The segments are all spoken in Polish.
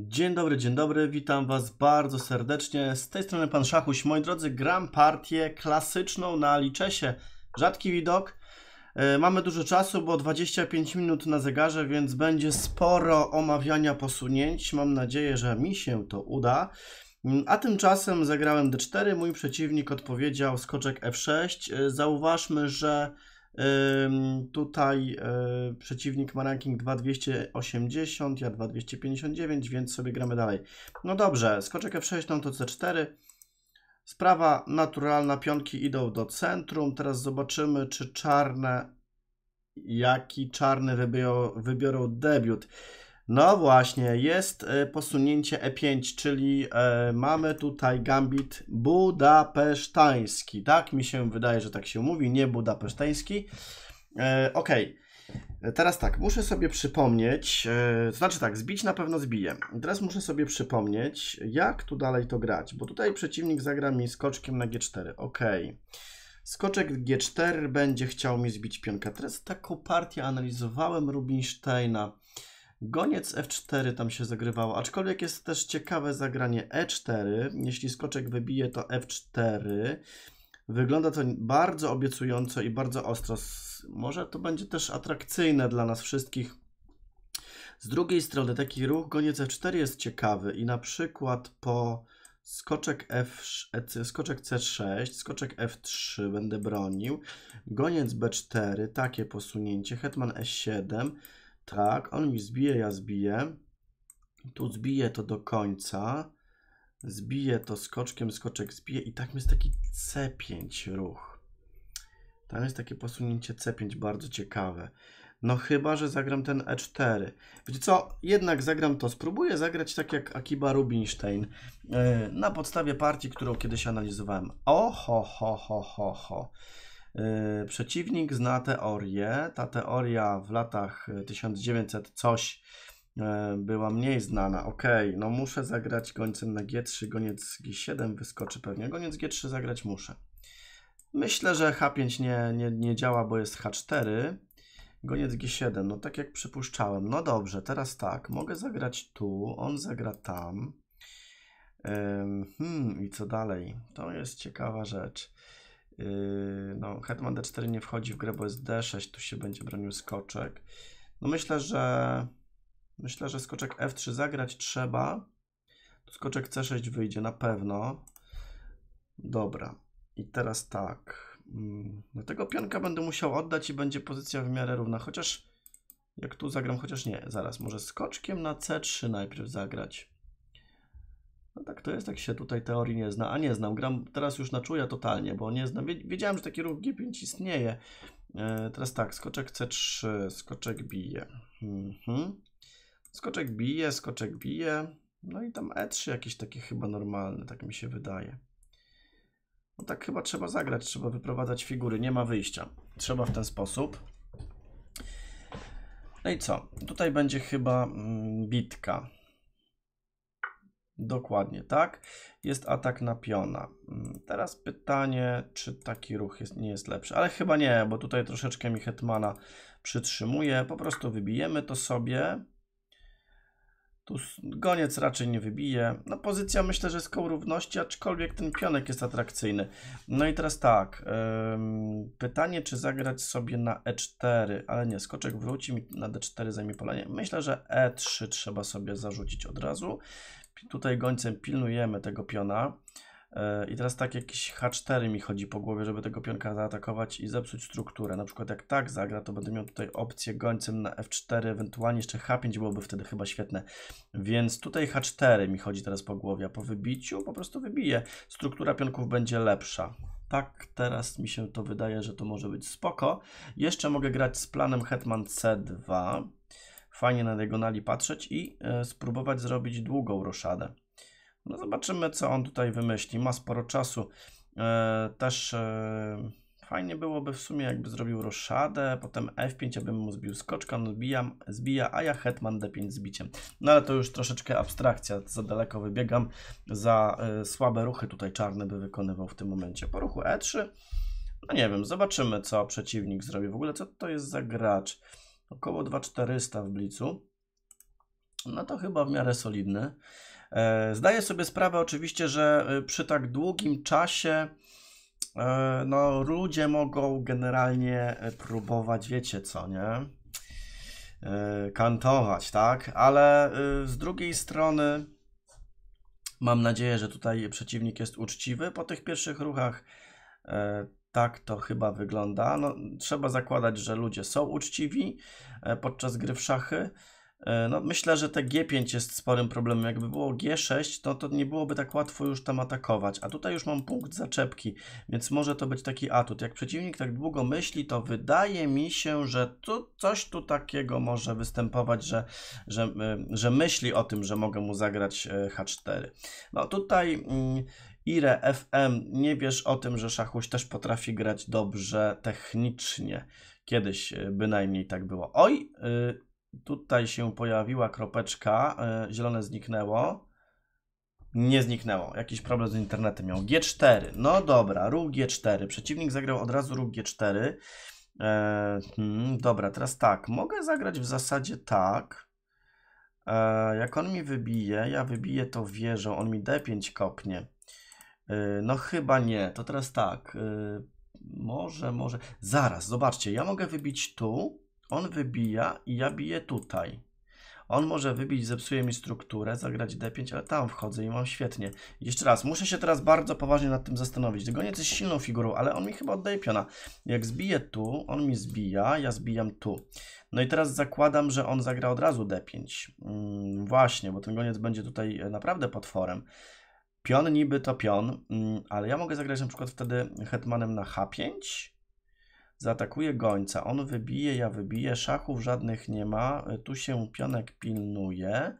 Dzień dobry, dzień dobry, witam Was bardzo serdecznie. Z tej strony Pan Szachuś. Moi drodzy, gram partię klasyczną na Liczesie. Rzadki widok. E, mamy dużo czasu, bo 25 minut na zegarze, więc będzie sporo omawiania posunięć. Mam nadzieję, że mi się to uda. Mm, a tymczasem zagrałem D4, mój przeciwnik odpowiedział skoczek F6. E, zauważmy, że Tutaj e, przeciwnik ma ranking 2280, ja 2259, więc sobie gramy dalej. No dobrze, skoczek F6, no to C4. Sprawa naturalna, pionki idą do centrum. Teraz zobaczymy, czy czarne, jaki czarny wybiorą, wybiorą debiut. No właśnie, jest e, posunięcie E5, czyli e, mamy tutaj gambit budapesztański, tak? Mi się wydaje, że tak się mówi, nie budapesztański. E, ok, teraz tak, muszę sobie przypomnieć, znaczy tak, zbić na pewno zbiję. Teraz muszę sobie przypomnieć, jak tu dalej to grać, bo tutaj przeciwnik zagra mi skoczkiem na G4, ok. Skoczek G4 będzie chciał mi zbić pionka. Teraz taką partię analizowałem Rubinsteina. Goniec F4 tam się zagrywało, aczkolwiek jest też ciekawe zagranie E4. Jeśli skoczek wybije, to F4. Wygląda to bardzo obiecująco i bardzo ostro. Może to będzie też atrakcyjne dla nas wszystkich. Z drugiej strony taki ruch goniec F4 jest ciekawy i na przykład po skoczek, F, e skoczek C6, skoczek F3 będę bronił, goniec B4, takie posunięcie, hetman E7, tak, on mi zbije, ja zbiję. Tu zbiję to do końca. Zbiję to skoczkiem, skoczek zbije i tak jest taki C5 ruch. Tam jest takie posunięcie C5 bardzo ciekawe. No chyba, że zagram ten E4. Wiecie co, jednak zagram to. Spróbuję zagrać tak jak Akiba Rubinstein yy, na podstawie partii, którą kiedyś analizowałem. Oho, ho, ho, ho, ho. E, przeciwnik zna teorię. Ta teoria w latach 1900 e, coś e, była mniej znana. Ok, no muszę zagrać gońcem na G3, goniec G7 wyskoczy pewnie. Goniec G3 zagrać muszę. Myślę, że H5 nie, nie, nie działa, bo jest H4. Goniec G7, no tak jak przypuszczałem. No dobrze, teraz tak, mogę zagrać tu, on zagra tam. Hmm, i co dalej? To jest ciekawa rzecz. Yy, no, Hetman D4 nie wchodzi w grę, bo jest D6, tu się będzie bronił skoczek. No myślę, że myślę, że skoczek F3 zagrać trzeba. Tu skoczek C6 wyjdzie na pewno. Dobra. I teraz tak. Mm, no tego pionka będę musiał oddać i będzie pozycja w miarę równa. Chociaż jak tu zagram, chociaż nie, zaraz, może skoczkiem na C3 najpierw zagrać. No tak to jest, jak się tutaj teorii nie zna, a nie znam, gram teraz już na czuja totalnie, bo nie znam, wiedziałem, że taki ruch G5 istnieje. E, teraz tak, skoczek C3, skoczek bije. Mhm. Skoczek bije, skoczek bije. No i tam E3 jakieś takie chyba normalne, tak mi się wydaje. No tak chyba trzeba zagrać, trzeba wyprowadzać figury, nie ma wyjścia. Trzeba w ten sposób. No i co? Tutaj będzie chyba mm, bitka. Dokładnie tak. Jest atak na piona. Mm, teraz pytanie, czy taki ruch jest, nie jest lepszy. Ale chyba nie, bo tutaj troszeczkę mi Hetmana przytrzymuje. Po prostu wybijemy to sobie. Tu goniec raczej nie wybije. No pozycja myślę, że jest koło równości, aczkolwiek ten pionek jest atrakcyjny. No i teraz tak. Ym, pytanie, czy zagrać sobie na e4, ale nie, skoczek wróci mi na d4 zajmie polanie. Myślę, że e3 trzeba sobie zarzucić od razu. Tutaj gońcem pilnujemy tego piona. E, I teraz tak jakiś H4 mi chodzi po głowie, żeby tego pionka zaatakować i zepsuć strukturę. Na przykład jak tak zagra, to będę miał tutaj opcję gońcem na F4, ewentualnie jeszcze H5 byłoby wtedy chyba świetne. Więc tutaj H4 mi chodzi teraz po głowie, a po wybiciu po prostu wybiję. Struktura pionków będzie lepsza. Tak, teraz mi się to wydaje, że to może być spoko. Jeszcze mogę grać z planem Hetman C2 fajnie na diagonali patrzeć i e, spróbować zrobić długą roszadę. No zobaczymy, co on tutaj wymyśli. Ma sporo czasu. E, też e, fajnie byłoby w sumie, jakby zrobił roszadę, potem F5, abym mu zbił skoczka, on zbija, zbija, a ja hetman D5 zbiciem. No ale to już troszeczkę abstrakcja, za daleko wybiegam, za słabe ruchy tutaj czarny by wykonywał w tym momencie. Po ruchu E3, no nie wiem, zobaczymy, co przeciwnik zrobi. W ogóle, co to jest za gracz? około 2400 w blicu. No to chyba w miarę solidny. E, zdaję sobie sprawę oczywiście, że e, przy tak długim czasie e, no ludzie mogą generalnie próbować, wiecie co, nie? Kantować, tak? Ale z drugiej strony mam nadzieję, że tutaj przeciwnik jest uczciwy. Po tych pierwszych ruchach tak to chyba wygląda. No, trzeba zakładać, że ludzie są uczciwi e, podczas gry w szachy. E, no, myślę, że te G5 jest sporym problemem. Jakby było G6, to, no to nie byłoby tak łatwo już tam atakować. A tutaj już mam punkt zaczepki, więc może to być taki atut. Jak przeciwnik tak długo myśli, to wydaje mi się, że tu coś tu takiego może występować, że, że, e, że myśli o tym, że mogę mu zagrać H4. No tutaj mm, Ire FM, nie wiesz o tym, że Szachuś też potrafi grać dobrze technicznie. Kiedyś y, bynajmniej tak było. Oj, y, tutaj się pojawiła kropeczka, y, zielone zniknęło. Nie zniknęło, jakiś problem z internetem miał. G4, no dobra, ruch G4. Przeciwnik zagrał od razu ruch G4. E, hmm, dobra, teraz tak, mogę zagrać w zasadzie tak. E, jak on mi wybije, ja wybiję to wieżą, on mi D5 kopnie. E, no chyba nie. To teraz tak. E, może, może. Zaraz, zobaczcie. Ja mogę wybić tu, on wybija i ja biję tutaj. On może wybić, zepsuje mi strukturę, zagrać D5, ale tam wchodzę i mam świetnie. Jeszcze raz, muszę się teraz bardzo poważnie nad tym zastanowić. Goniec jest silną figurą, ale on mi chyba oddaje piona. Jak zbiję tu, on mi zbija, ja zbijam tu. No i teraz zakładam, że on zagra od razu D5. Mm, właśnie, bo ten goniec będzie tutaj e, naprawdę potworem. Pion niby to pion, mm, ale ja mogę zagrać na przykład wtedy hetmanem na H5. Zaatakuję gońca, on wybije, ja wybiję, szachów żadnych nie ma, e, tu się pionek pilnuje.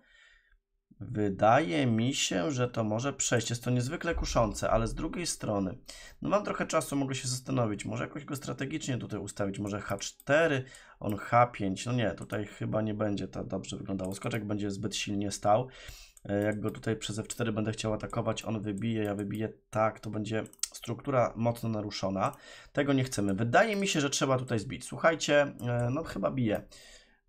Wydaje mi się, że to może przejść. Jest to niezwykle kuszące, ale z drugiej strony, no mam trochę czasu, mogę się zastanowić. Może jakoś go strategicznie tutaj ustawić. Może H4, on H5. No nie, tutaj chyba nie będzie to dobrze wyglądało. Skoczek będzie zbyt silnie stał. E, jak go tutaj przez F4 będę chciał atakować, on wybije, ja wybiję, tak, to będzie struktura mocno naruszona. Tego nie chcemy. Wydaje mi się, że trzeba tutaj zbić. Słuchajcie, e, no chyba bije.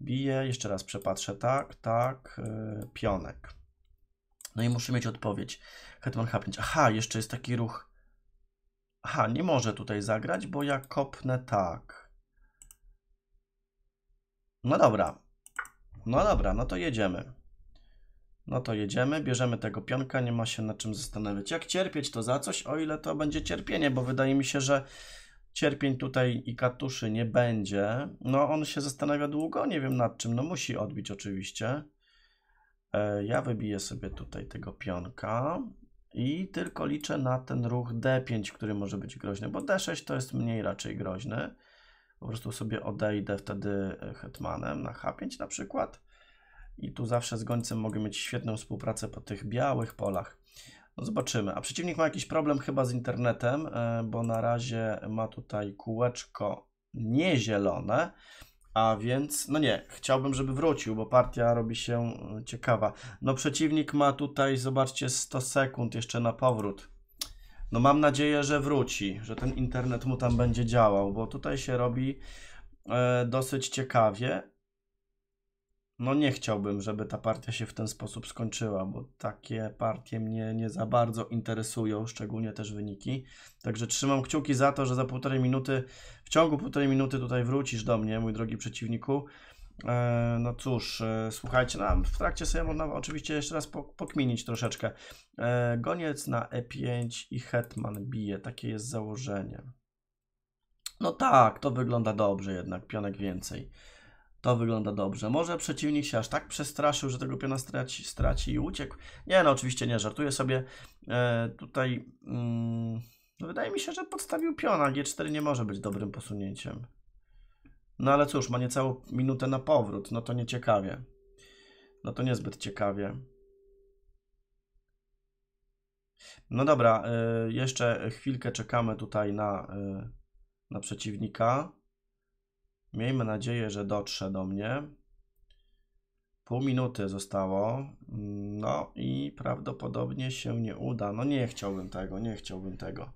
Bije, jeszcze raz przepatrzę, tak, tak, e, pionek. No i muszę mieć odpowiedź. Hetman H5. Aha, jeszcze jest taki ruch. Aha, nie może tutaj zagrać, bo ja kopnę tak. No dobra. No dobra, no to jedziemy. No to jedziemy, bierzemy tego pionka, nie ma się nad czym zastanawiać. Jak cierpieć to za coś, o ile to będzie cierpienie, bo wydaje mi się, że cierpień tutaj i katuszy nie będzie. No on się zastanawia długo, nie wiem nad czym, no musi odbić oczywiście. E, ja wybiję sobie tutaj tego pionka i tylko liczę na ten ruch D5, który może być groźny, bo D6 to jest mniej raczej groźny. Po prostu sobie odejdę wtedy hetmanem na H5 na przykład. I tu zawsze z gońcem mogę mieć świetną współpracę po tych białych polach. No zobaczymy. A przeciwnik ma jakiś problem chyba z internetem, e, bo na razie ma tutaj kółeczko niezielone. A więc, no nie, chciałbym, żeby wrócił, bo partia robi się e, ciekawa. No przeciwnik ma tutaj, zobaczcie, 100 sekund jeszcze na powrót. No mam nadzieję, że wróci, że ten internet mu tam będzie działał, bo tutaj się robi e, dosyć ciekawie no nie chciałbym, żeby ta partia się w ten sposób skończyła, bo takie partie mnie nie za bardzo interesują, szczególnie też wyniki. Także trzymam kciuki za to, że za półtorej minuty, w ciągu półtorej minuty tutaj wrócisz do mnie, mój drogi przeciwniku. E, no cóż, e, słuchajcie, no w trakcie sobie można oczywiście jeszcze raz pokminić troszeczkę. E, goniec na E5 i Hetman bije, takie jest założenie. No tak, to wygląda dobrze jednak, pionek więcej. To wygląda dobrze. Może przeciwnik się aż tak przestraszył, że tego piona straci, straci i uciekł. Nie, no oczywiście nie, żartuję sobie. E, tutaj mm, no, wydaje mi się, że podstawił piona. G4 nie może być dobrym posunięciem. No ale cóż, ma niecałą minutę na powrót. No to nie ciekawie. No to niezbyt ciekawie. No dobra, y, jeszcze chwilkę czekamy tutaj na, y, na przeciwnika. Miejmy nadzieję, że dotrze do mnie. Pół minuty zostało. No i prawdopodobnie się nie uda. No nie chciałbym tego, nie chciałbym tego.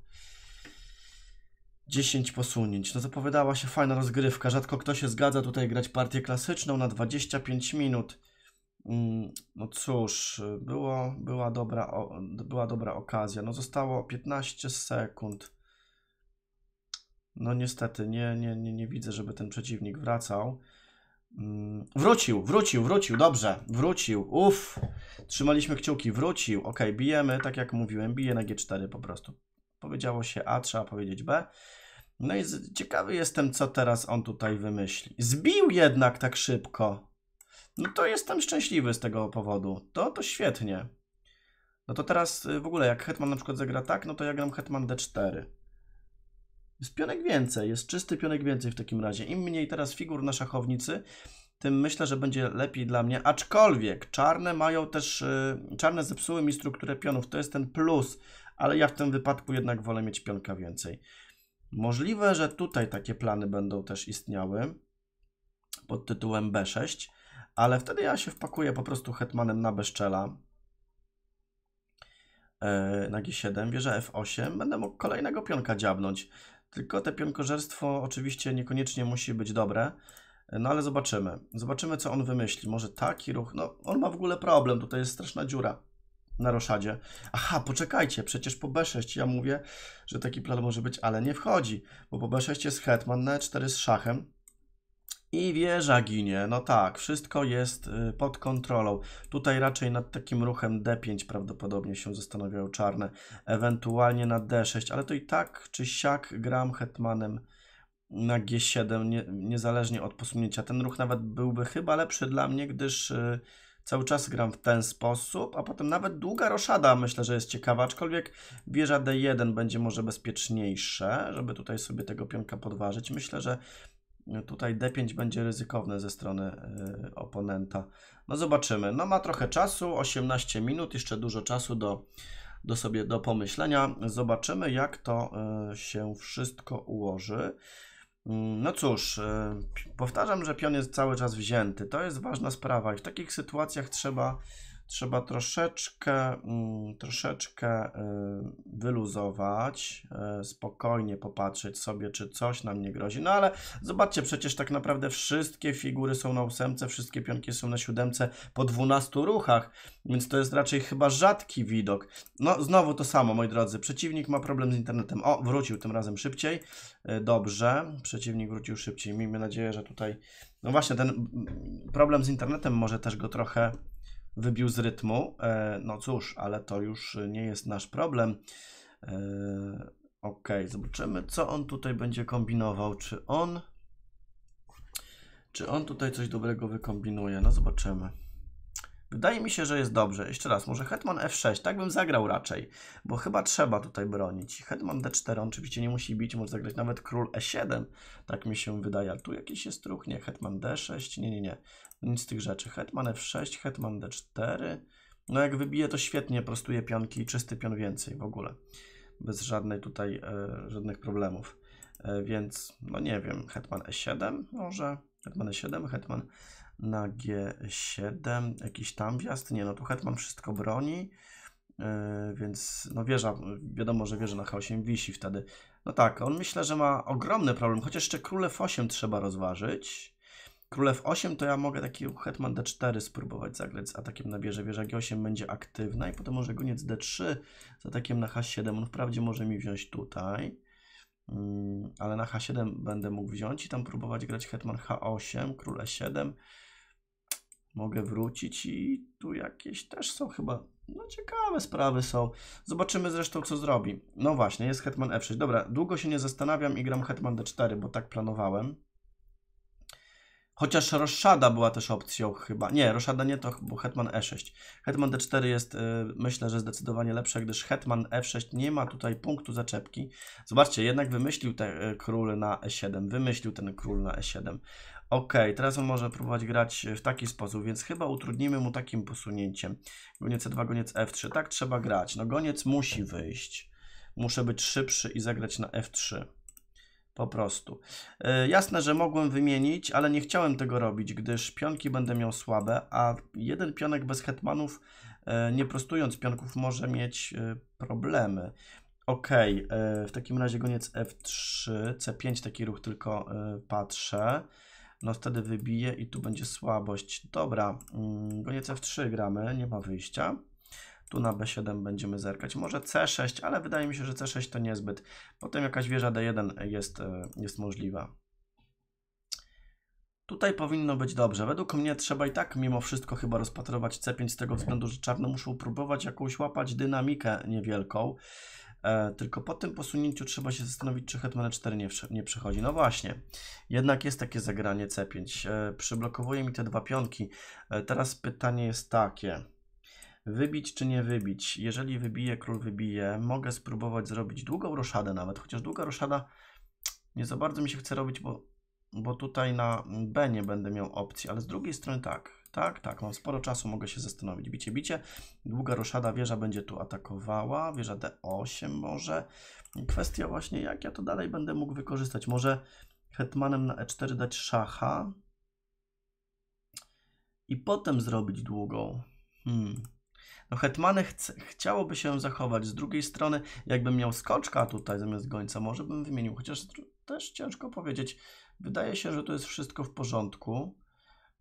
10 posunięć. No zapowiadała się fajna rozgrywka. Rzadko kto się zgadza tutaj grać partię klasyczną na 25 minut. Mm, no cóż, było, była, dobra, była dobra okazja. No zostało 15 sekund. No niestety, nie, nie, nie, nie widzę, żeby ten przeciwnik wracał. Mm, wrócił, wrócił, wrócił, dobrze, wrócił, uff, trzymaliśmy kciuki, wrócił, ok, bijemy, tak jak mówiłem, bije na G4 po prostu. Powiedziało się A, trzeba powiedzieć B. No i ciekawy jestem, co teraz on tutaj wymyśli. Zbił jednak tak szybko. No to jestem szczęśliwy z tego powodu, to, to świetnie. No to teraz y, w ogóle, jak Hetman na przykład zagra tak, no to ja gram Hetman D4. Jest pionek więcej, jest czysty pionek więcej w takim razie. Im mniej teraz figur na szachownicy, tym myślę, że będzie lepiej dla mnie. Aczkolwiek czarne mają też, y, czarne zepsuły mi strukturę pionów, to jest ten plus, ale ja w tym wypadku jednak wolę mieć pionka więcej. Możliwe, że tutaj takie plany będą też istniały pod tytułem B6, ale wtedy ja się wpakuję po prostu hetmanem na bezczela e, na G7, wieża F8, będę mógł kolejnego pionka dziabnąć. Tylko te pionkożerstwo oczywiście niekoniecznie musi być dobre. No ale zobaczymy. Zobaczymy, co on wymyśli. Może taki ruch. No, on ma w ogóle problem. Tutaj jest straszna dziura na roszadzie. Aha, poczekajcie, przecież po B6 ja mówię, że taki plan może być, ale nie wchodzi, bo po B6 jest hetman na E4 z szachem. I wieża ginie. No tak, wszystko jest y, pod kontrolą. Tutaj raczej nad takim ruchem D5 prawdopodobnie się zastanawiają czarne. Ewentualnie na D6, ale to i tak czy siak gram hetmanem na G7, nie, niezależnie od posunięcia. Ten ruch nawet byłby chyba lepszy dla mnie, gdyż y, cały czas gram w ten sposób, a potem nawet długa roszada myślę, że jest ciekawa, aczkolwiek wieża D1 będzie może bezpieczniejsze, żeby tutaj sobie tego pionka podważyć. Myślę, że Tutaj D5 będzie ryzykowne ze strony y, oponenta. No zobaczymy. No ma trochę czasu, 18 minut, jeszcze dużo czasu do, do sobie do pomyślenia. Zobaczymy jak to y, się wszystko ułoży. Mm, no cóż, y, powtarzam, że pion jest cały czas wzięty. To jest ważna sprawa i w takich sytuacjach trzeba trzeba troszeczkę, mm, troszeczkę y, wyluzować, y, spokojnie popatrzeć sobie, czy coś nam nie grozi. No ale zobaczcie, przecież tak naprawdę wszystkie figury są na ósemce, wszystkie pionki są na siódemce po 12 ruchach, więc to jest raczej chyba rzadki widok. No znowu to samo, moi drodzy. Przeciwnik ma problem z internetem. O, wrócił tym razem szybciej. Y, dobrze, przeciwnik wrócił szybciej. Miejmy nadzieję, że tutaj... No właśnie, ten mm, problem z internetem może też go trochę wybił z rytmu. E, no cóż, ale to już nie jest nasz problem. E, ok, zobaczymy, co on tutaj będzie kombinował. Czy on. Czy on tutaj coś dobrego wykombinuje? No zobaczymy. Wydaje mi się, że jest dobrze. Jeszcze raz, może hetman f6, tak bym zagrał raczej, bo chyba trzeba tutaj bronić. Hetman d4, oczywiście nie musi bić, może zagrać nawet król e7, tak mi się wydaje. Ale tu jakiś jest ruch, nie, hetman d6, nie, nie, nie, no nic z tych rzeczy. Hetman f6, hetman d4, no jak wybije to świetnie, prostuje pionki i czysty pion więcej w ogóle. Bez żadnej tutaj, e, żadnych problemów. E, więc, no nie wiem, hetman e7 może, hetman e7, hetman na G7, jakiś tam wjazd, nie no tu Hetman wszystko broni, yy, e, więc no wieża, wiadomo, że wieża na H8 wisi wtedy. No tak, on myślę, że ma ogromny problem, chociaż jeszcze król F8 trzeba rozważyć. Król F8 to ja mogę taki Hetman D4 spróbować zagrać z atakiem na wieżę. Wieża G8 będzie aktywna i potem może goniec D3 z atakiem na H7. On wprawdzie może mi wziąć tutaj, mm, ale na H7 będę mógł wziąć i tam próbować grać Hetman H8, król E7. Mogę wrócić i tu jakieś też są chyba. No ciekawe sprawy są. Zobaczymy zresztą co zrobi. No właśnie, jest Hetman F6. Dobra, długo się nie zastanawiam i gram Hetman D4, bo tak planowałem. Chociaż Roszada była też opcją chyba. Nie, Roszada nie to, bo Hetman E6. Hetman D4 jest, y, myślę, że zdecydowanie lepsze, gdyż Hetman F6 nie ma tutaj punktu zaczepki. Zobaczcie, jednak wymyślił ten y, król na E7, wymyślił ten król na E7. Ok, teraz on może próbować grać e, w taki sposób, więc chyba utrudnimy mu takim posunięciem. Goniec E2, goniec F3. Tak trzeba grać. No goniec musi wyjść. Muszę być szybszy i zagrać na F3. Po prostu. Yy, jasne, że mogłem wymienić, ale nie chciałem tego robić, gdyż pionki będę miał słabe, a jeden pionek bez hetmanów, yy, nie prostując pionków, może mieć yy, problemy. Ok, w takim razie goniec F3, C5 taki ruch tylko patrzę no wtedy wybije i tu będzie słabość. Dobra, mm, goniec F3 gramy, nie ma wyjścia. Tu na B7 będziemy zerkać. Może C6, ale wydaje mi się, że C6 to niezbyt. Potem jakaś wieża D1 jest, e, jest możliwa. Tutaj powinno być dobrze. Według mnie trzeba i tak mimo wszystko chyba rozpatrywać C5 z tego względu, że czarne muszą próbować jakąś łapać dynamikę niewielką. E, tylko po tym posunięciu trzeba się zastanowić, czy hetman 4 nie, nie przechodzi. No właśnie, jednak jest takie zagranie C5. E, przyblokowuje mi te dwa pionki. E, teraz pytanie jest takie. Wybić czy nie wybić? Jeżeli wybiję, król wybije, mogę spróbować zrobić długą roszadę nawet, chociaż długa roszada nie za bardzo mi się chce robić, bo, bo tutaj na B nie będę miał opcji, ale z drugiej strony tak, tak? Tak, mam sporo czasu, mogę się zastanowić. Bicie, bicie. Długa roszada, wieża będzie tu atakowała, wieża D8 może. Kwestia właśnie, jak ja to dalej będę mógł wykorzystać. Może hetmanem na E4 dać szacha i potem zrobić długą. Hmm. No hetmany ch chciałoby się zachować. Z drugiej strony, jakbym miał skoczka tutaj zamiast gońca, może bym wymienił, chociaż też ciężko powiedzieć. Wydaje się, że tu jest wszystko w porządku.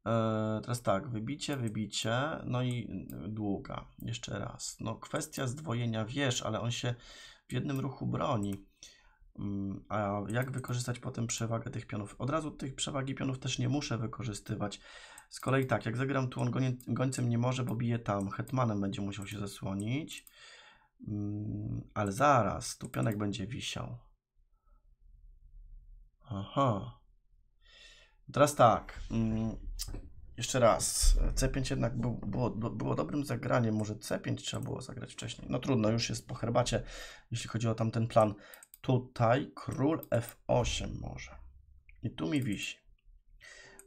E, teraz tak, wybicie, wybicie, no i y, długa. Jeszcze raz. No kwestia zdwojenia wiesz, ale on się w jednym ruchu broni. Mm, a jak wykorzystać potem przewagę tych pionów? Od razu tych przewagi pionów też nie muszę wykorzystywać. Z kolei tak, jak zagram tu, on gonie, gońcem nie może, bo bije tam. Hetmanem będzie musiał się zasłonić. Mm, ale zaraz, tu pionek będzie wisiał. Aha. Teraz tak. Mm, jeszcze raz. C5 jednak było było, było dobrym zagraniem. Może C5 trzeba było zagrać wcześniej. No trudno, już jest po herbacie, jeśli chodzi o tamten plan. Tutaj król F8 może. I tu mi wisi.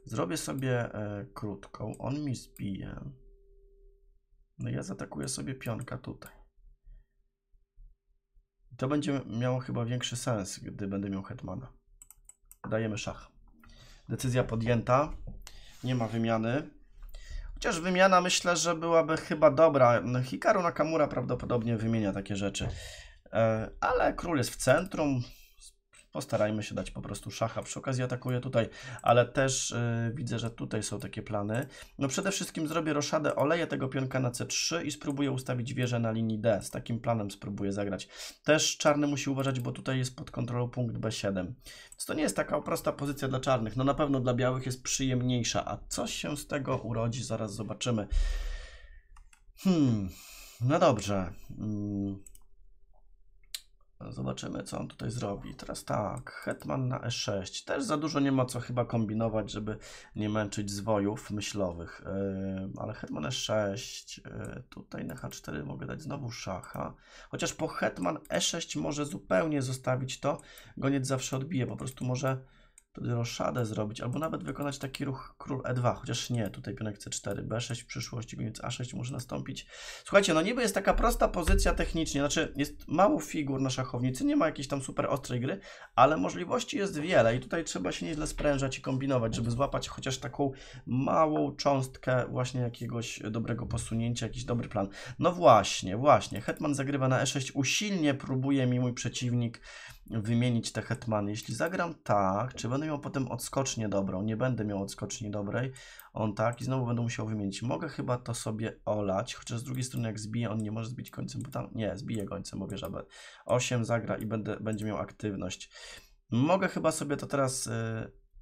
Zrobię sobie e, krótką. On mi zbije. No ja zaatakuję sobie pionka tutaj. I to będzie miało chyba większy sens, gdy będę miał hetmana. Dajemy szach. Decyzja podjęta. Nie ma wymiany. Chociaż wymiana myślę, że byłaby chyba dobra. No, Hikaru Nakamura prawdopodobnie wymienia takie rzeczy. E, ale król jest w centrum, Postarajmy się dać po prostu szacha. Przy okazji atakuję tutaj, ale też y, widzę, że tutaj są takie plany. No przede wszystkim zrobię roszadę, oleję tego pionka na C3 i spróbuję ustawić wieżę na linii D. Z takim planem spróbuję zagrać. Też czarny musi uważać, bo tutaj jest pod kontrolą punkt B7. Więc to nie jest taka prosta pozycja dla czarnych. No na pewno dla białych jest przyjemniejsza, a co się z tego urodzi, zaraz zobaczymy. Hmm, no dobrze. Hmm. Zobaczymy, co on tutaj zrobi. Teraz tak, hetman na e6. Też za dużo nie ma co chyba kombinować, żeby nie męczyć zwojów myślowych. Yy, ale hetman e6, yy, e, tutaj na h4 mogę dać znowu szacha. Chociaż po hetman e6 może zupełnie zostawić to. Goniec zawsze odbije, po prostu może tutaj roszadę zrobić, albo nawet wykonać taki ruch król e2, chociaż nie, tutaj pionek c4, b6 w przyszłości, goniec a6 może nastąpić. Słuchajcie, no niby jest taka prosta pozycja technicznie, znaczy jest mało figur na szachownicy, nie ma jakiejś tam super ostrej gry, ale możliwości jest wiele i tutaj trzeba się nieźle sprężać i kombinować, żeby złapać chociaż taką małą cząstkę właśnie jakiegoś dobrego posunięcia, jakiś dobry plan. No właśnie, właśnie, hetman zagrywa na e6, usilnie próbuje mi mój przeciwnik wymienić te hetmany. Jeśli zagram tak, czy będę miał potem odskocznię dobrą? Nie będę miał odskoczni dobrej. On tak i znowu będę musiał wymienić. Mogę chyba to sobie olać, chociaż z drugiej strony jak zbije, on nie może zbić końcem, bo tam... Nie, zbije końcem, bo bierze 8 zagra i będę, będzie miał aktywność. Mogę chyba sobie to teraz... Y,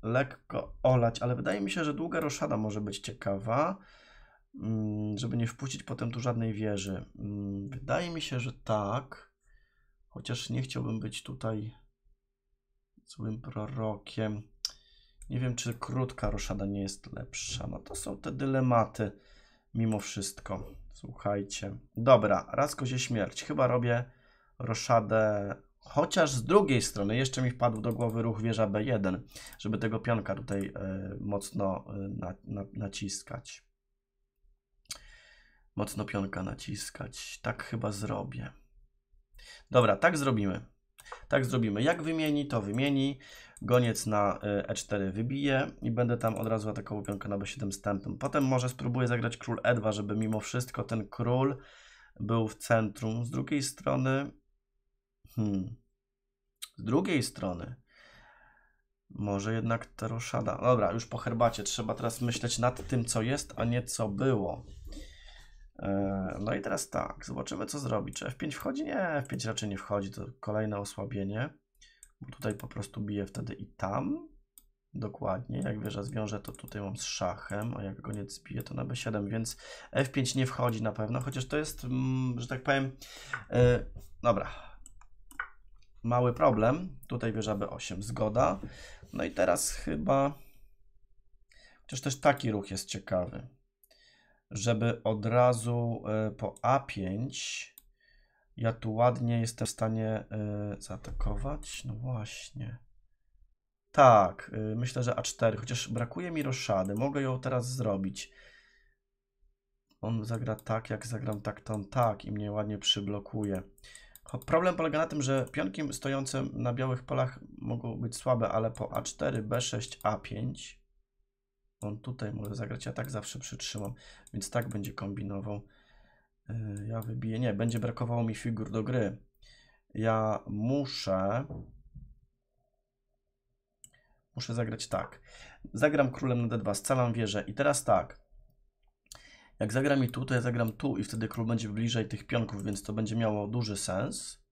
lekko olać, ale wydaje mi się, że długa roszada może być ciekawa, mm, żeby nie wpuścić potem tu żadnej wieży. Mm, wydaje mi się, że tak. Chociaż nie chciałbym być tutaj złym prorokiem. Nie wiem, czy krótka roszada nie jest lepsza. No to są te dylematy mimo wszystko. Słuchajcie. Dobra, raz kozie śmierć. Chyba robię roszadę Chociaż z drugiej strony jeszcze mi wpadł do głowy ruch wieża B1, żeby tego pionka tutaj y, mocno y, na, na, naciskać. Mocno pionka naciskać. Tak chyba zrobię. Dobra, tak zrobimy. Tak zrobimy. Jak wymieni, to wymieni. Goniec na y, e4 wybije i będę tam od razu atakował pionkę na b7 stępem. Potem może spróbuję zagrać król e2, żeby mimo wszystko ten król był w centrum. Z drugiej strony... Hmm. Z drugiej strony... Może jednak ta roszada. Dobra, już po herbacie. Trzeba teraz myśleć nad tym, co jest, a nie co było. E, no i teraz tak, zobaczymy co zrobi. Czy F5 wchodzi? Nie, F5 raczej nie wchodzi, to kolejne osłabienie. Bo tutaj po prostu bije wtedy i tam. Dokładnie, jak wieża zwiąże, to tutaj mam z szachem, a jak go nie zbije, to na B7, więc F5 nie wchodzi na pewno, chociaż to jest, mm, że tak powiem, yy, dobra, mały problem, tutaj wieża B8, zgoda, no i teraz chyba, chociaż też taki ruch jest ciekawy, żeby od razu e, po A5 ja tu ładnie jestem w stanie e, zaatakować. No właśnie. Tak, e, myślę, że A4, chociaż brakuje mi roszady. Mogę ją teraz zrobić. On zagra tak, jak zagram tak, to on tak i mnie ładnie przyblokuje. Problem polega na tym, że pionkiem stojącym na białych polach mogą być słabe, ale po A4, B6, A5 on tutaj może zagrać, ja tak zawsze przytrzymam, więc tak będzie kombinował. Y, ja wybiję, nie, będzie brakowało mi figur do gry. Ja muszę... Muszę zagrać tak. Zagram królem na d2, scalam wieżę i teraz tak. Jak zagram i tu, to ja zagram tu i wtedy król będzie bliżej tych pionków, więc to będzie miało duży sens.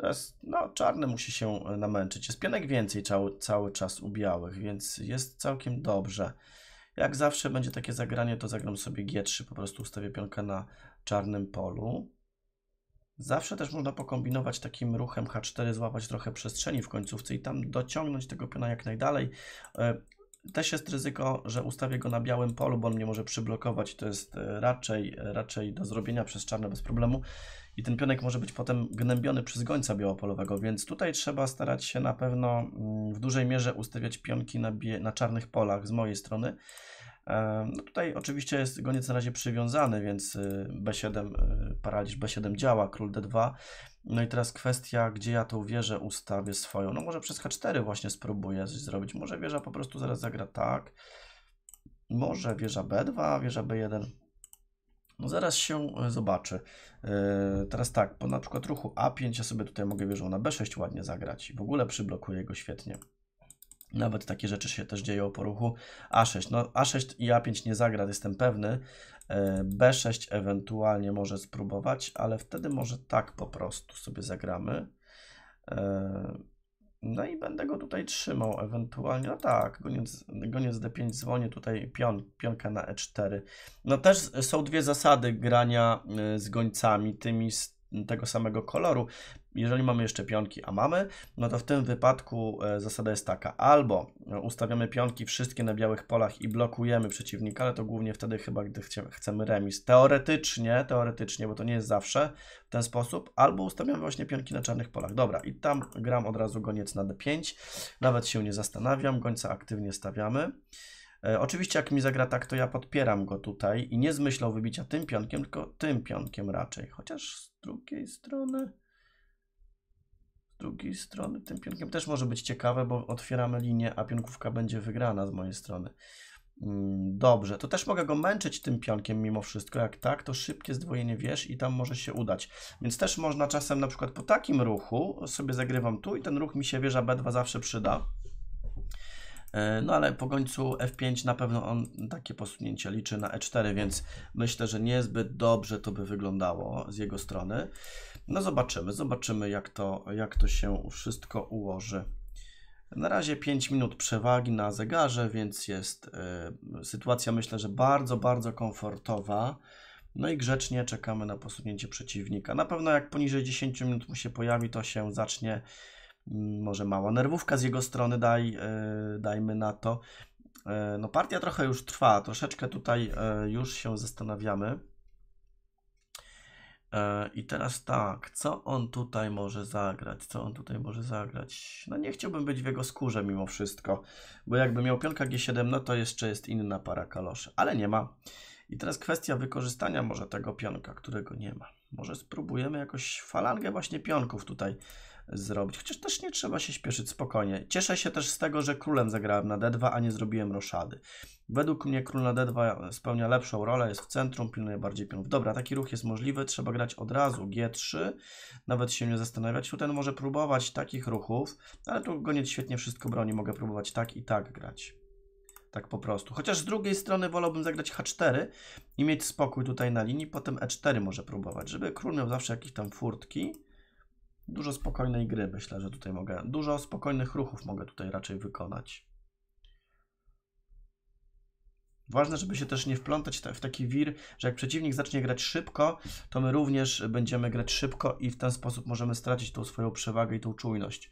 Teraz no, czarny musi się e, namęczyć. Jest pionek więcej cały, cały czas u białych, więc jest całkiem dobrze. Jak zawsze będzie takie zagranie, to zagram sobie G3, po prostu ustawię pionka na czarnym polu. Zawsze też można pokombinować takim ruchem H4, złapać trochę przestrzeni w końcówce i tam dociągnąć tego piona jak najdalej. E, też jest ryzyko, że ustawię go na białym polu, bo on mnie może przyblokować. To jest e, raczej, raczej do zrobienia przez czarne bez problemu. I ten pionek może być potem gnębiony przez gońca białopolowego, więc tutaj trzeba starać się na pewno mm, w dużej mierze ustawiać pionki na, na czarnych polach z mojej strony. E, no tutaj oczywiście jest goniec na razie przywiązany, więc y, B7, y, paraliż B7 działa, król D2. No i teraz kwestia, gdzie ja tą wieżę ustawię swoją. No może przez H4 właśnie spróbuję coś zrobić. Może wieża po prostu zaraz zagra tak. Może wieża B2, wieża B1. No zaraz się y, zobaczy. Teraz tak, po na przykład ruchu A5 ja sobie tutaj mogę wieżą na B6 ładnie zagrać i w ogóle przyblokuję go świetnie. Nawet takie rzeczy się też dzieją po ruchu. A6, no A6 i A5 nie zagra, jestem pewny. E, B6 ewentualnie może spróbować, ale wtedy może tak po prostu sobie zagramy. E, no i będę go tutaj trzymał ewentualnie. No tak, goniec, goniec D5 dzwoni, tutaj pion, pionka na E4. No też są dwie zasady grania e, z gońcami, tymi z tego samego koloru. Jeżeli mamy jeszcze pionki, a mamy, no to w tym wypadku e, zasada jest taka, albo e, ustawiamy pionki wszystkie na białych polach i blokujemy przeciwnika, ale to głównie wtedy chyba, gdy chcemy remis. Teoretycznie, teoretycznie, bo to nie jest zawsze w ten sposób, albo ustawiamy właśnie pionki na czarnych polach. Dobra, i tam gram od razu goniec na d5, nawet się nie zastanawiam, gońca aktywnie stawiamy. E, oczywiście jak mi zagra tak, to ja podpieram go tutaj i nie z myślą wybicia tym pionkiem, tylko tym pionkiem raczej. Chociaż z drugiej strony... Z drugiej strony tym pionkiem też może być ciekawe, bo otwieramy linię, a pionkówka będzie wygrana z mojej strony. Mm, dobrze, to też mogę go męczyć tym pionkiem mimo wszystko. Jak tak, to szybkie zdwojenie wiesz i tam może się udać. Więc też można czasem na przykład po takim ruchu sobie zagrywam tu i ten ruch mi się wieża B2 zawsze przyda. E, no ale po końcu F5 na pewno on takie posunięcie liczy na E4, więc myślę, że niezbyt dobrze to by wyglądało z jego strony. No zobaczymy, zobaczymy jak to, jak to się wszystko ułoży. Na razie 5 minut przewagi na zegarze, więc jest y, sytuacja myślę, że bardzo, bardzo komfortowa. No i grzecznie czekamy na posunięcie przeciwnika. Na pewno jak poniżej 10 minut mu się pojawi, to się zacznie Mm, może mała nerwówka z jego strony, daj, e, dajmy na to. E, no partia trochę już trwa, troszeczkę tutaj e, już się zastanawiamy. I teraz tak, co on tutaj może zagrać? Co on tutaj może zagrać? No nie chciałbym być w jego skórze mimo wszystko, bo jakby miał pionka G7, no to jeszcze jest inna para kaloszy, ale nie ma. I teraz kwestia wykorzystania może tego pionka, którego nie ma. Może spróbujemy jakoś falangę właśnie pionków tutaj zrobić. Chociaż też nie trzeba się śpieszyć, spokojnie. Cieszę się też z tego, że królem zagrałem na D2, a nie zrobiłem roszady. Według mnie król na D2 spełnia lepszą rolę, jest w centrum, pilnuje bardziej pionów. Dobra, taki ruch jest możliwy, trzeba grać od razu G3, nawet się nie zastanawiać. Tutaj może próbować takich ruchów, ale tu goniec świetnie wszystko broni, mogę próbować tak i tak grać. Tak po prostu. Chociaż z drugiej strony wolałbym zagrać H4 i mieć spokój tutaj na linii, potem E4 może próbować, żeby król miał zawsze jakieś tam furtki Dużo spokojnej gry myślę, że tutaj mogę. Dużo spokojnych ruchów mogę tutaj raczej wykonać. Ważne, żeby się też nie wplątać w taki wir, że jak przeciwnik zacznie grać szybko, to my również będziemy grać szybko i w ten sposób możemy stracić tą swoją przewagę i tą czujność.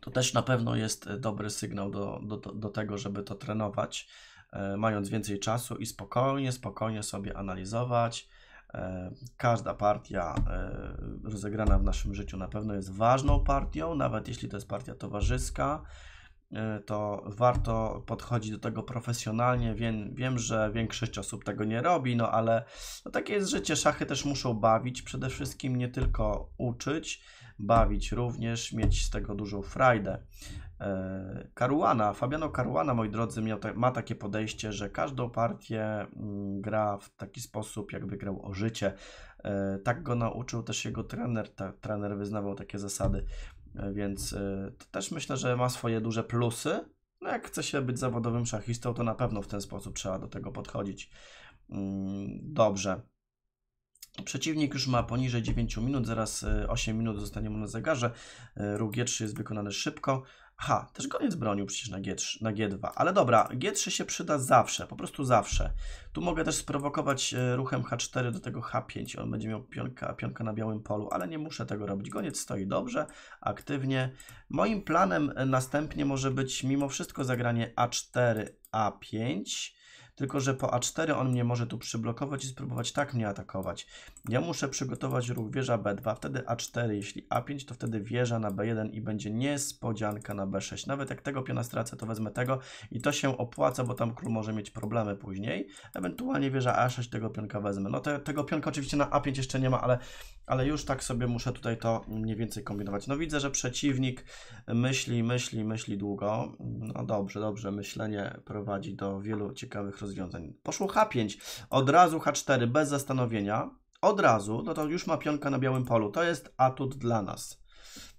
To też na pewno jest e, dobry sygnał do, do, do tego, żeby to trenować, e, mając więcej czasu i spokojnie, spokojnie sobie analizować, E, każda partia e, rozegrana w naszym życiu na pewno jest ważną partią, nawet jeśli to jest partia towarzyska, e, to warto podchodzić do tego profesjonalnie. Wiem, wiem że większość osób tego nie robi, no ale no takie jest życie. Szachy też muszą bawić, przede wszystkim nie tylko uczyć, bawić również, mieć z tego dużą frajdę. E, Karuana, Fabiano Karuana, moi drodzy, ma takie podejście, że każdą partię mm, gra w taki sposób, jakby grał o życie. E, tak go nauczył też jego trener. Ta, trener wyznawał takie zasady, e, więc to też myślę, że ma swoje duże plusy. No jak chce się być zawodowym szachistą, to na pewno w ten sposób trzeba do tego podchodzić. Mm, dobrze. Przeciwnik już ma poniżej 9 minut, zaraz 8 minut zostanie mu na zegarze. Róg G3 jest wykonany szybko. Aha, też goniec bronił przecież na, G3, na G2. Ale dobra, G3 się przyda zawsze, po prostu zawsze. Tu mogę też sprowokować e, ruchem H4 do tego H5. On będzie miał pionka, pionka na białym polu, ale nie muszę tego robić. Goniec stoi dobrze, aktywnie. Moim planem e, następnie może być mimo wszystko zagranie A4, A5 tylko, że po A4 on mnie może tu przyblokować i spróbować tak mnie atakować. Ja muszę przygotować ruch wieża B2, wtedy A4. Jeśli A5, to wtedy wieża na B1 i będzie niespodzianka na B6. Nawet jak tego piona stracę, to wezmę tego i to się opłaca, bo tam król może mieć problemy później. Ewentualnie wieża A6 tego pionka wezmę. No te, tego pionka oczywiście na A5 jeszcze nie ma, ale, ale już tak sobie muszę tutaj to mniej więcej kombinować. No widzę, że przeciwnik myśli, myśli, myśli długo. No dobrze, dobrze. Myślenie prowadzi do wielu ciekawych rozwiązań rozwiązań. Poszło H5, od razu H4 bez zastanowienia, od razu, no to już ma pionka na białym polu. To jest atut dla nas.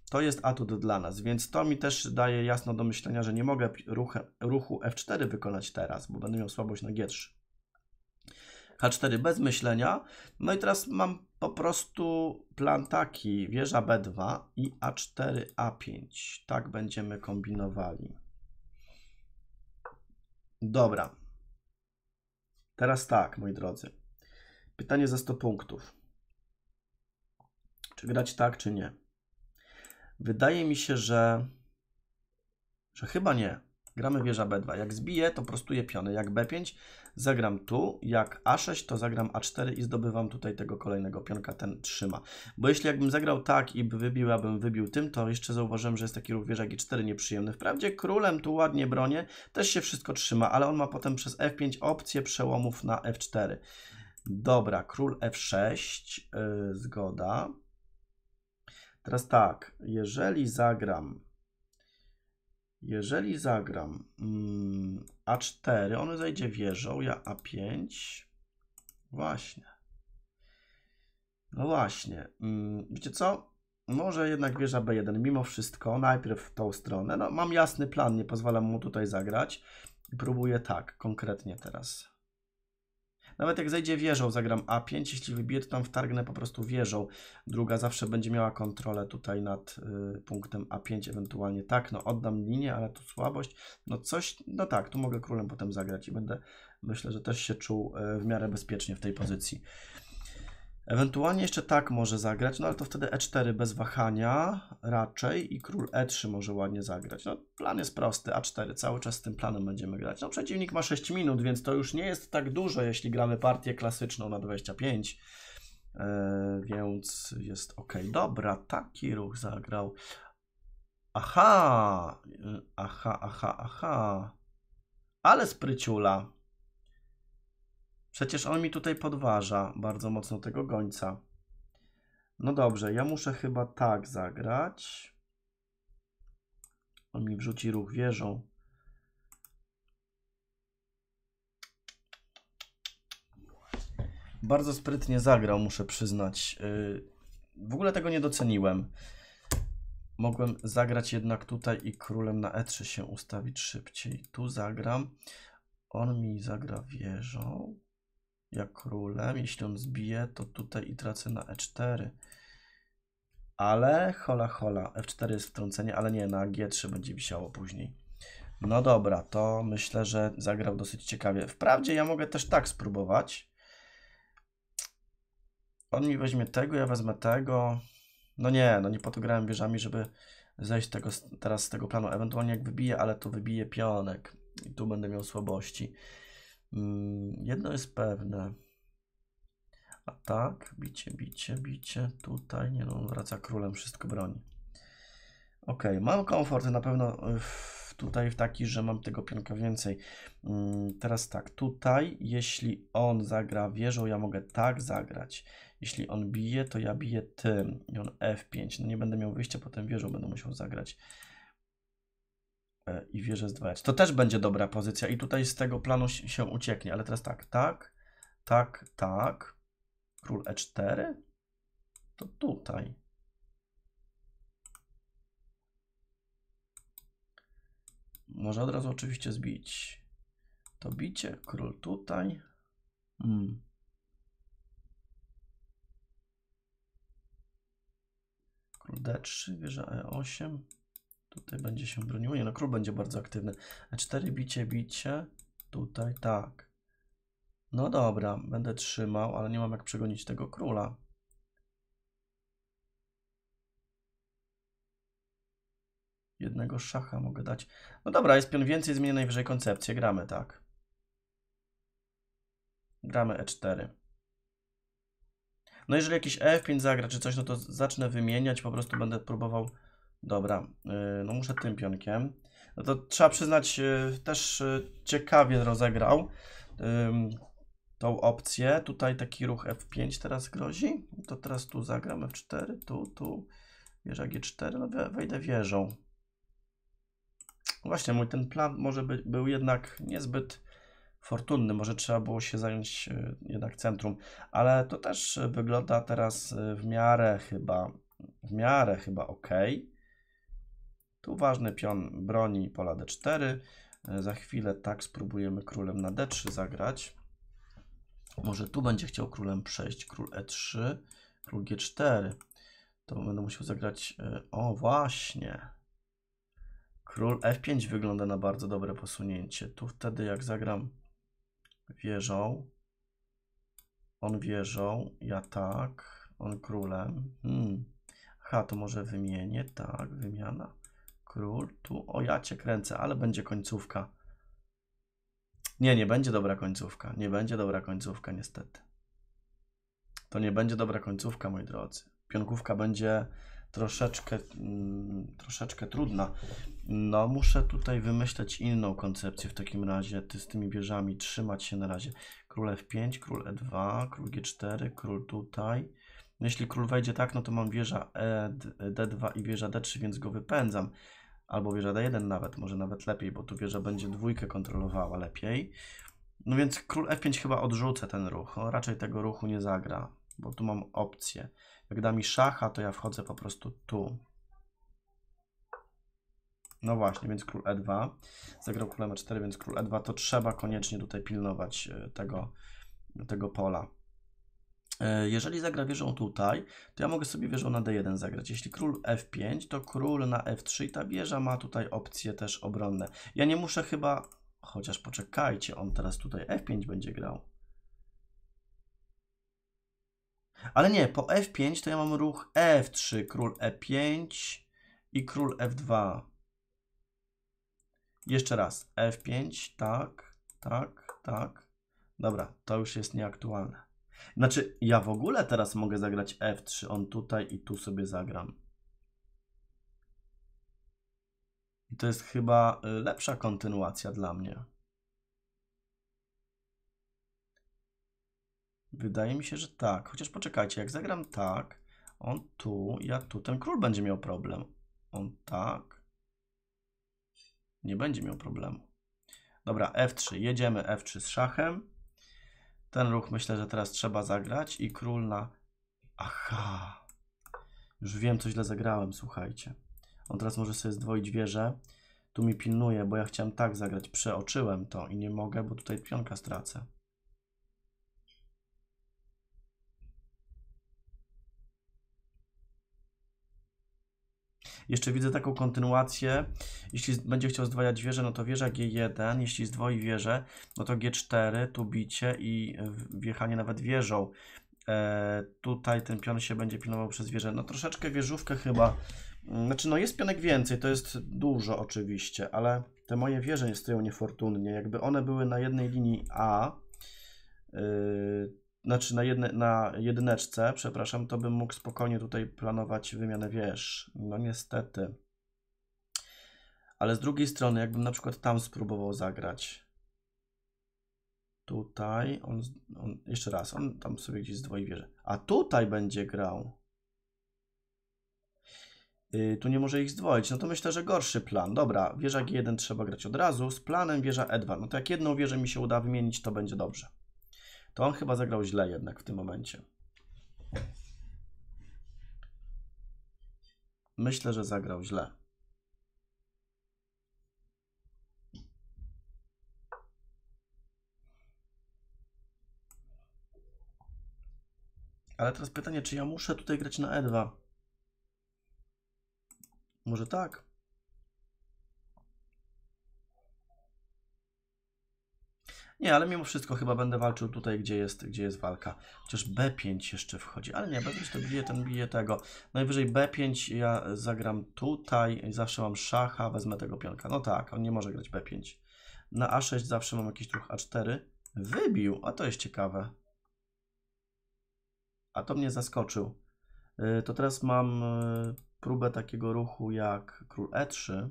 To jest atut dla nas, więc to mi też daje jasno do myślenia, że nie mogę ruchu, ruchu F4 wykonać teraz, bo będę miał słabość na G3. H4 bez myślenia. No i teraz mam po prostu plan taki, wieża B2 i A4, A5. Tak będziemy kombinowali. Dobra. Teraz tak, moi drodzy. Pytanie za 100 punktów. Czy grać tak, czy nie? Wydaje mi się, że, że chyba nie. Gramy wieża B2. Jak zbiję, to prostuję piony. Jak B5, zagram tu. Jak A6, to zagram A4 i zdobywam tutaj tego kolejnego pionka. Ten trzyma. Bo jeśli jakbym zagrał tak i wybił, abym wybił tym, to jeszcze zauważyłem, że jest taki ruch wieża G4 nieprzyjemny. Wprawdzie królem tu ładnie bronię, też się wszystko trzyma, ale on ma potem przez F5 opcję przełomów na F4. Dobra, król F6, yy, zgoda. Teraz tak, jeżeli zagram jeżeli zagram mm, A4, on zajdzie wieżą, ja A5. Właśnie. No właśnie. Mm, wiecie co? Może jednak wieża B1 mimo wszystko, najpierw w tą stronę. No, mam jasny plan, nie pozwalam mu tutaj zagrać. Próbuję tak, konkretnie teraz. Nawet jak zejdzie wieżą, zagram A5. Jeśli wybiję, to tam wtargnę po prostu wieżą. Druga zawsze będzie miała kontrolę tutaj nad y, punktem A5, ewentualnie tak. No oddam linię, ale tu słabość. No coś, no tak, tu mogę królem potem zagrać i będę, myślę, że też się czuł y, w miarę bezpiecznie w tej pozycji. Ewentualnie jeszcze tak może zagrać, no ale to wtedy e4 bez wahania raczej i król e3 może ładnie zagrać. No plan jest prosty, a4, cały czas z tym planem będziemy grać. No przeciwnik ma 6 minut, więc to już nie jest tak dużo, jeśli gramy partię klasyczną na 25. E, więc jest ok. Dobra, taki ruch zagrał. Aha, e, aha, aha, aha. Ale spryciula. Przecież on mi tutaj podważa bardzo mocno tego gońca. No dobrze, ja muszę chyba tak zagrać. On mi wrzuci ruch wieżą. Bardzo sprytnie zagrał, muszę przyznać. Y, w ogóle tego nie doceniłem. Mogłem zagrać jednak tutaj i królem na e3 się ustawić szybciej. Tu zagram. On mi zagra wieżą. Ja królem. Jeśli on zbije, to tutaj i tracę na e4. Ale hola hola, f4 jest wtrącenie, ale nie, na g3 będzie wisiało później. No dobra, to myślę, że zagrał dosyć ciekawie. Wprawdzie ja mogę też tak spróbować. On mi weźmie tego, ja wezmę tego. No nie, no nie grałem wieżami, żeby zejść tego, teraz z tego planu. Ewentualnie jak wybije, ale to wybije pionek. I tu będę miał słabości. Mm, jedno jest pewne. A tak, bicie, bicie, bicie. Tutaj, nie no, on wraca królem, wszystko broni. Ok, mam komfort na pewno e, w, tutaj w taki, że mam tego pionka więcej. Mm, teraz tak, tutaj jeśli on zagra wieżą, ja mogę tak zagrać. Jeśli on bije, to ja biję tym i on F5. No nie będę miał wyjścia, potem wieżą będę musiał zagrać. E, i wieżę z 2 To też będzie dobra pozycja i tutaj z tego planu się ucieknie, ale teraz tak, tak, tak, tak. Król e4? To tutaj. Może od razu oczywiście zbić. To bicie, król tutaj. Hmm. Król d3, wieża e8. Tutaj będzie się bronił. Nie no, król będzie bardzo aktywny. E4, bicie, bicie. Tutaj tak. No dobra, będę trzymał, ale nie mam jak przegonić tego króla. Jednego szacha mogę dać. No dobra, jest pion więcej, zmienię najwyżej koncepcję. Gramy tak. Gramy E4. No jeżeli jakiś F5 zagra czy coś, no to zacznę wymieniać. Po prostu będę próbował Dobra, y, no muszę tym pionkiem. No to trzeba przyznać, y, też y, ciekawie rozegrał tą opcję. Tutaj taki ruch F5 teraz grozi. To teraz tu zagram F4, tu, tu. Wieża G4, no wejdę wieżą. Właśnie, mój ten plan może by, był jednak niezbyt fortunny. Może trzeba było się zająć jednak centrum. Ale to też wygląda teraz w miarę chyba, w miarę chyba ok. Tu ważny pion broni pola d4. E, za chwilę tak spróbujemy królem na d3 zagrać. Może tu będzie chciał królem przejść, król e3, król g4. To będę musiał zagrać, e, o właśnie. Król f5 wygląda na bardzo dobre posunięcie. Tu wtedy jak zagram wieżą, on wieżą, ja tak, on królem. Hmm. Aha, to może wymienię, tak, wymiana. Król, tu o ja cię kręcę, ale będzie końcówka. Nie, nie będzie dobra końcówka. Nie będzie dobra końcówka, niestety. To nie będzie dobra końcówka, moi drodzy. Pionkówka będzie troszeczkę, mm, troszeczkę trudna. No, muszę tutaj wymyśleć inną koncepcję w takim razie. Ty z tymi wieżami trzymać się na razie. Król F5, król E2, król G4, król tutaj. No, jeśli król wejdzie tak, no to mam wieża e, D2 i wieża D3, więc go wypędzam albo wieża D1 nawet, może nawet lepiej, bo tu wieża będzie dwójkę kontrolowała lepiej. No więc król F5 chyba odrzucę ten ruch, raczej tego ruchu nie zagra, bo tu mam opcję. Jak da mi szacha, to ja wchodzę po prostu tu. No właśnie, więc król E2. Zagrał królem E4, więc król E2 to trzeba koniecznie tutaj pilnować e, tego, tego pola. E, jeżeli zagra wieżą tutaj, to ja mogę sobie wieżą na d1 zagrać. Jeśli król f5, to król na f3 i ta wieża ma tutaj opcje też obronne. Ja nie muszę chyba... Chociaż poczekajcie, on teraz tutaj f5 będzie grał. Ale nie, po f5 to ja mam ruch f3, król e5 i król f2. Jeszcze raz, f5, tak, tak, tak. Dobra, to już jest nieaktualne. Znaczy, ja w ogóle teraz mogę zagrać F3, on tutaj i tu sobie zagram. I to jest chyba y, lepsza kontynuacja dla mnie. Wydaje mi się, że tak. Chociaż poczekajcie, jak zagram tak, on tu, ja tu, ten król będzie miał problem. On tak. Nie będzie miał problemu. Dobra, F3, jedziemy F3 z szachem. Ten ruch myślę, że teraz trzeba zagrać i król na... Aha. Już wiem, co źle zagrałem, słuchajcie. On teraz może sobie zdwoić wieżę. Tu mi pilnuje, bo ja chciałem tak zagrać. Przeoczyłem to i nie mogę, bo tutaj pionka stracę. Jeszcze widzę taką kontynuację. Jeśli będzie chciał zdwajać wieżę, no to wieża G1. Jeśli zdwoi wieżę, no to G4, tu bicie i e, wjechanie nawet wieżą. E, tutaj ten pion się będzie pilnował przez wieżę. No troszeczkę wieżówkę chyba. Mm, znaczy, no jest pionek więcej, to jest dużo oczywiście, ale te moje wieże nie stoją niefortunnie. Jakby one były na jednej linii A, yy, znaczy na, jedne, na jedyneczce, przepraszam, to bym mógł spokojnie tutaj planować wymianę wież. No niestety. Ale z drugiej strony, jakbym na przykład tam spróbował zagrać. Tutaj, on, on jeszcze raz, on tam sobie gdzieś zdwoi wieżę. A tutaj będzie grał. Yy, tu nie może ich zdwoić. No to myślę, że gorszy plan. Dobra, wieża G1 trzeba grać od razu. Z planem wieża E2. No tak, jedną wieżę mi się uda wymienić, to będzie dobrze to on chyba zagrał źle jednak w tym momencie. Myślę, że zagrał źle. Ale teraz pytanie, czy ja muszę tutaj grać na E2? Może tak? Nie, ale mimo wszystko chyba będę walczył tutaj, gdzie jest, gdzie jest walka. Chociaż B5 jeszcze wchodzi, ale nie, B5 to bije ten, bije tego. Najwyżej B5 ja zagram tutaj, zawsze mam szacha, wezmę tego pionka. No tak, on nie może grać B5. Na A6 zawsze mam jakiś truch A4. Wybił, a to jest ciekawe. A to mnie zaskoczył. Y, to teraz mam y, próbę takiego ruchu jak król E3.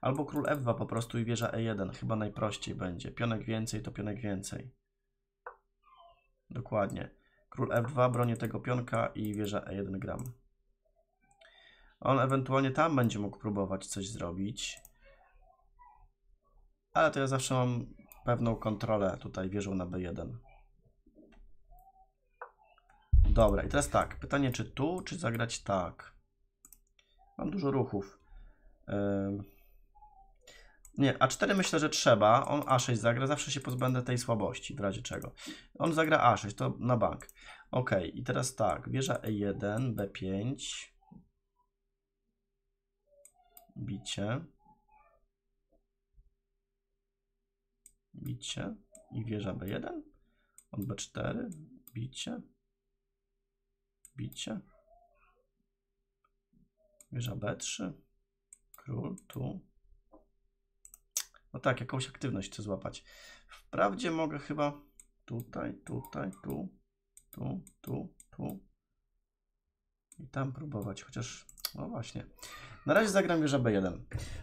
Albo król f2 po prostu i wieża e1. Chyba najprościej będzie. Pionek więcej to pionek więcej. Dokładnie. Król f2, broni tego pionka i wieża e1 gram. On ewentualnie tam będzie mógł próbować coś zrobić. Ale to ja zawsze mam pewną kontrolę tutaj wieżą na b1. Dobra, i teraz tak. Pytanie, czy tu, czy zagrać tak? Mam dużo ruchów. Yy... Nie, A4 myślę, że trzeba. On A6 zagra, zawsze się pozbędę tej słabości, w razie czego. On zagra A6, to na bank. Ok, i teraz tak, wieża E1, B5. Bicie. Bicie. I wieża B1. On B4. Bicie. Bicie. Wieża B3. Król tu. No tak, jakąś aktywność chcę złapać. Wprawdzie mogę chyba tutaj, tutaj, tu, tu, tu, tu i tam próbować, chociaż no właśnie. Na razie zagram wieża B1.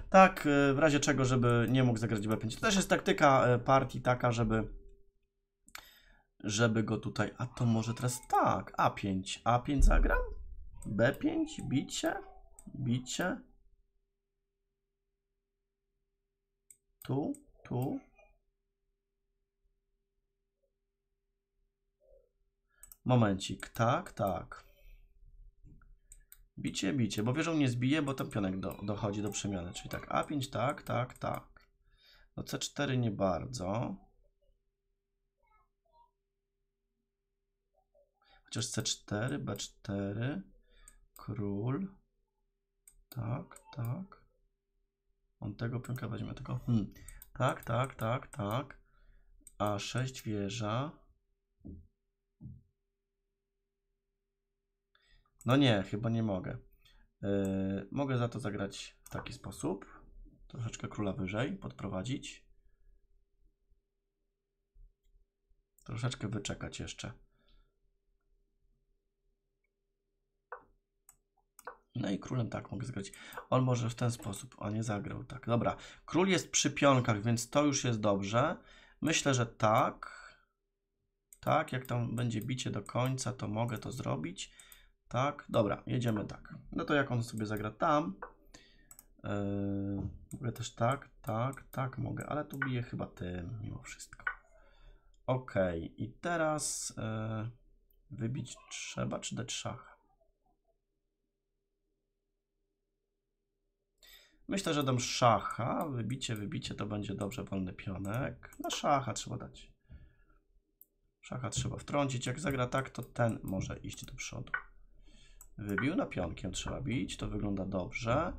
Tak, e, w razie czego, żeby nie mógł zagrać B5. To też jest taktyka e, partii taka, żeby żeby go tutaj, a to może teraz tak, A5. A5 zagram? B5, bicie, bicie, Tu, tu. Momencik, tak, tak. Bicie, bicie, bo wieżą nie zbije, bo tam pionek do, dochodzi do przemiany. Czyli tak, A5, tak, tak, tak. No C4 nie bardzo. Chociaż C4, B4, król. Tak, tak. On tego pionka weźmie tylko. Hmm. Tak, tak, tak, tak. A6 wieża. No nie, chyba nie mogę. Yy, mogę za to zagrać w taki sposób. Troszeczkę króla wyżej podprowadzić. Troszeczkę wyczekać jeszcze. No i królem tak mogę zagrać. On może w ten sposób, a nie zagrał tak. Dobra, król jest przy pionkach, więc to już jest dobrze. Myślę, że tak. Tak, jak tam będzie bicie do końca, to mogę to zrobić. Tak, dobra, jedziemy tak. No to jak on sobie zagra tam. Yy, mogę też tak, tak, tak mogę, ale tu biję chyba tym mimo wszystko. Ok, i teraz yy, wybić trzeba, czy dać szach? Myślę, że dam szacha. Wybicie, wybicie to będzie dobrze, wolny pionek. Na no, szacha trzeba dać. Szacha trzeba wtrącić. Jak zagra tak, to ten może iść do przodu. Wybił na no, pionkiem trzeba bić. To wygląda dobrze.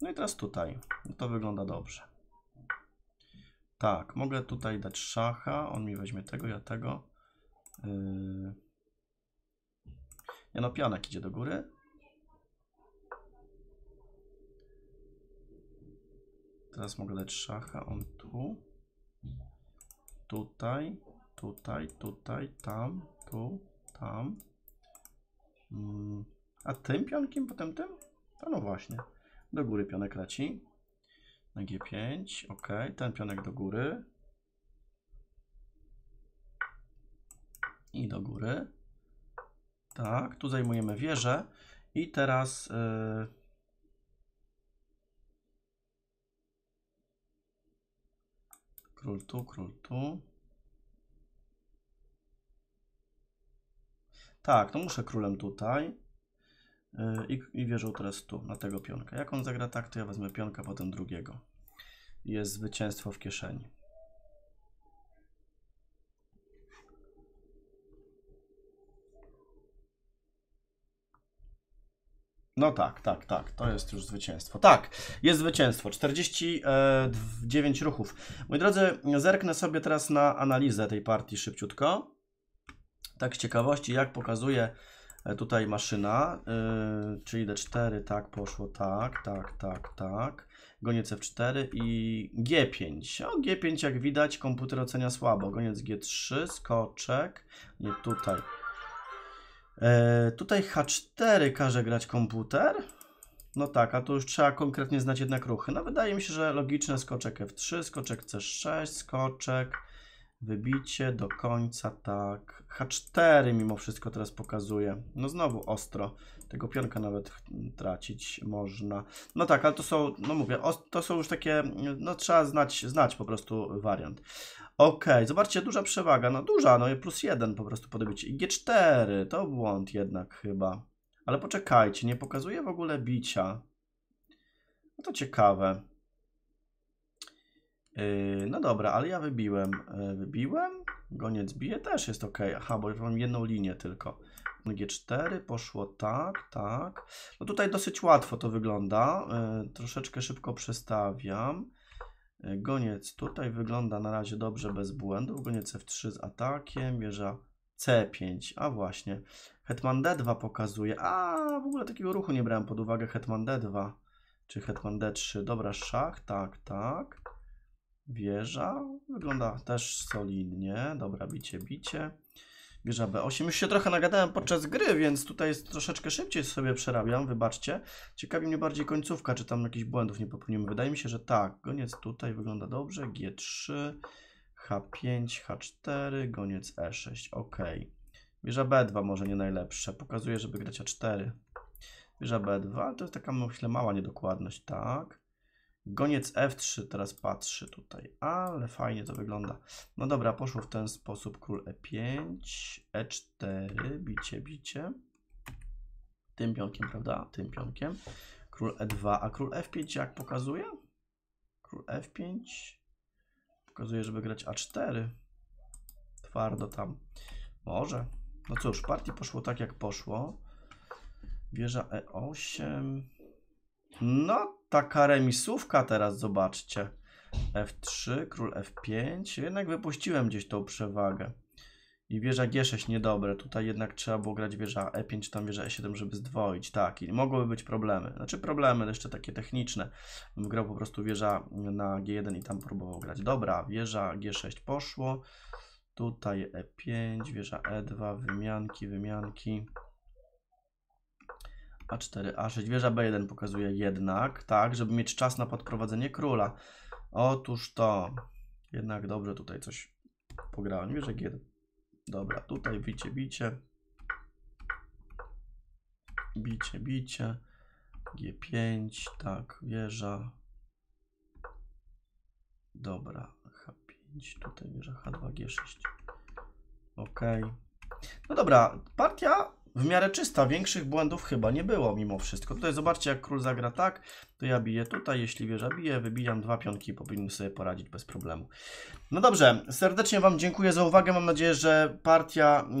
No i teraz tutaj. No to wygląda dobrze. Tak, mogę tutaj dać szacha. On mi weźmie tego, ja tego. Yy... Ja no, pionek idzie do góry. Teraz mogę dać szacha, on tu. Tutaj, tutaj, tutaj, tam, tu, tam. Mm. A tym pionkiem, potem tym? A no właśnie. Do góry pionek leci. Na G5, ok. Ten pionek do góry. I do góry. Tak, tu zajmujemy wieżę. I teraz... Yy Król tu, król tu. Tak, no muszę królem tutaj. Y, I, i wieżą teraz tu, na tego pionka. Jak on zagra tak, to ja wezmę pionka, potem drugiego. Jest zwycięstwo w kieszeni. No tak, tak, tak. To jest już zwycięstwo. Tak, jest zwycięstwo. 49 e, ruchów. Moi drodzy, zerknę sobie teraz na analizę tej partii szybciutko. Tak z ciekawości, jak pokazuje e, tutaj maszyna, yy, czyli D4, tak, poszło tak, tak, tak, tak, goniec F4 i G5. O, G5 jak widać komputer ocenia słabo, goniec G3, skoczek, nie tutaj, E, tutaj H4 każe grać komputer. No tak, a tu już trzeba konkretnie znać jednak ruchy. No wydaje mi się, że logiczne skoczek F3, skoczek C6, skoczek, wybicie do końca, tak. H4 mimo wszystko teraz pokazuje. No znowu ostro. Tego pionka nawet tracić można. No tak, ale to są, no mówię, to są już takie, no trzeba znać, znać po prostu wariant. Ok, zobaczcie, duża przewaga. No duża, no plus jeden po prostu podbicie. I G4, to błąd jednak chyba. Ale poczekajcie, nie pokazuje w ogóle bicia. No to ciekawe. Yy, no dobra, ale ja wybiłem. Yy, wybiłem? Goniec bije, też jest ok. Aha, bo ja mam jedną linię tylko. No G4 poszło tak, tak. No tutaj dosyć łatwo to wygląda. Yy, troszeczkę szybko przestawiam. E, goniec tutaj wygląda na razie dobrze, bez błędów. Goniec F3 z atakiem, wieża C5, a właśnie. Hetman D2 pokazuje, a w ogóle takiego ruchu nie brałem pod uwagę. Hetman D2 czy Hetman D3, dobra, szach, tak, tak. Wieża, wygląda też solidnie, dobra, bicie, bicie b 8. Już się trochę nagadałem podczas gry, więc tutaj jest troszeczkę szybciej sobie przerabiam, wybaczcie. Ciekawi mnie bardziej końcówka, czy tam jakichś błędów nie popełnimy. Wydaje mi się, że tak. Goniec tutaj wygląda dobrze. G3, H5, H4, goniec E6. Ok. Wieża B2 może nie najlepsze. Pokazuje, żeby grać A4. Wieża B2 to jest taka myślę mała niedokładność, tak. Goniec F3 teraz patrzy tutaj, ale fajnie to wygląda. No dobra, poszło w ten sposób król E5, E4, bicie, bicie. Tym pionkiem, prawda? Tym pionkiem. Król E2, a król F5 jak pokazuje? Król F5 pokazuje, żeby grać A4. Twardo tam. Może. No cóż, partii poszło tak jak poszło. Wieża E8. No, taka remisówka teraz, zobaczcie. F3, król F5. Jednak wypuściłem gdzieś tą przewagę. I wieża G6 niedobre. Tutaj jednak trzeba było grać wieża E5 czy tam wieża E7, żeby zdwoić. Tak, i mogłyby być problemy. Znaczy problemy jeszcze takie techniczne. Grał po prostu wieża na G1 i tam próbował grać. Dobra, wieża G6 poszło. Tutaj E5, wieża E2, wymianki, wymianki. A4, A6, wieża B1 pokazuje jednak, tak, żeby mieć czas na podprowadzenie króla. Otóż to, jednak dobrze tutaj coś pograłem, wieża G1. Dobra, tutaj bicie, bicie. Bicie, bicie. G5, tak, wieża. Dobra, H5, tutaj wieża H2, G6. Ok. No dobra, partia w miarę czysta. Większych błędów chyba nie było mimo wszystko. Tutaj zobaczcie, jak król zagra tak, to ja biję tutaj. Jeśli wieża bije, wybijam dwa pionki i powinny sobie poradzić bez problemu. No dobrze, serdecznie Wam dziękuję za uwagę. Mam nadzieję, że partia y,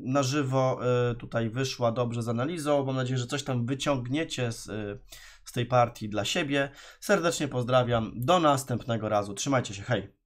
na żywo y, tutaj wyszła dobrze z analizą. Mam nadzieję, że coś tam wyciągniecie z, y, z tej partii dla siebie. Serdecznie pozdrawiam. Do następnego razu. Trzymajcie się. Hej!